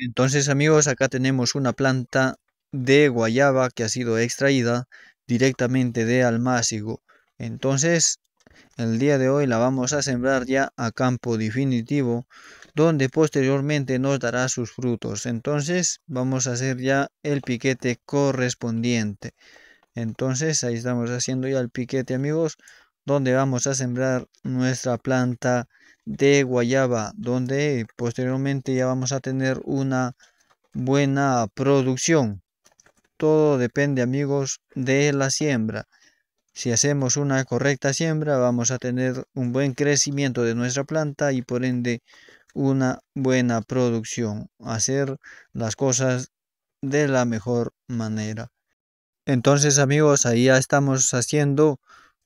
Entonces amigos, acá tenemos una planta de guayaba que ha sido extraída directamente de almácigo. Entonces, el día de hoy la vamos a sembrar ya a campo definitivo, donde posteriormente nos dará sus frutos. Entonces, vamos a hacer ya el piquete correspondiente. Entonces, ahí estamos haciendo ya el piquete, amigos, donde vamos a sembrar nuestra planta de guayaba donde posteriormente ya vamos a tener una buena producción todo depende amigos de la siembra si hacemos una correcta siembra vamos a tener un buen crecimiento de nuestra planta y por ende una buena producción hacer las cosas de la mejor manera entonces amigos ahí ya estamos haciendo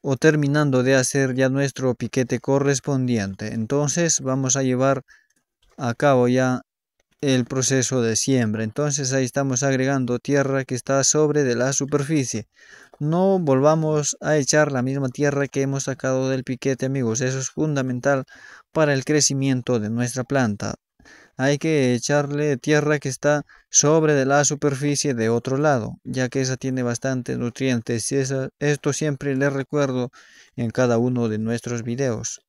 o terminando de hacer ya nuestro piquete correspondiente. Entonces vamos a llevar a cabo ya el proceso de siembra. Entonces ahí estamos agregando tierra que está sobre de la superficie. No volvamos a echar la misma tierra que hemos sacado del piquete amigos. Eso es fundamental para el crecimiento de nuestra planta hay que echarle tierra que está sobre de la superficie de otro lado, ya que esa tiene bastantes nutrientes y esto siempre les recuerdo en cada uno de nuestros videos.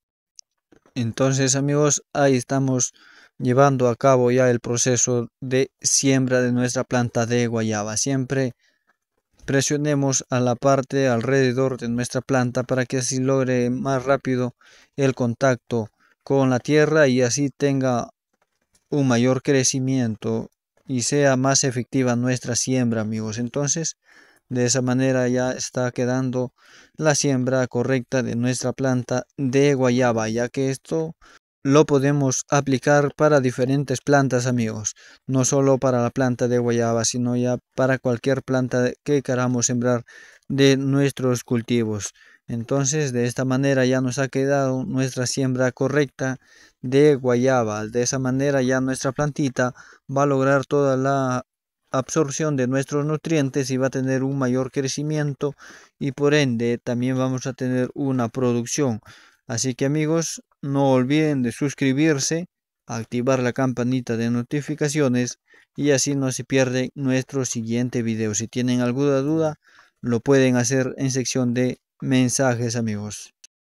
Entonces amigos, ahí estamos llevando a cabo ya el proceso de siembra de nuestra planta de guayaba. Siempre presionemos a la parte alrededor de nuestra planta para que así logre más rápido el contacto con la tierra y así tenga un mayor crecimiento y sea más efectiva nuestra siembra, amigos. Entonces, de esa manera ya está quedando la siembra correcta de nuestra planta de guayaba, ya que esto lo podemos aplicar para diferentes plantas, amigos. No solo para la planta de guayaba, sino ya para cualquier planta que queramos sembrar de nuestros cultivos. Entonces, de esta manera ya nos ha quedado nuestra siembra correcta de guayaba. De esa manera ya nuestra plantita va a lograr toda la absorción de nuestros nutrientes y va a tener un mayor crecimiento y por ende también vamos a tener una producción. Así que amigos, no olviden de suscribirse, activar la campanita de notificaciones y así no se pierde nuestro siguiente video. Si tienen alguna duda, lo pueden hacer en sección de mensajes amigos.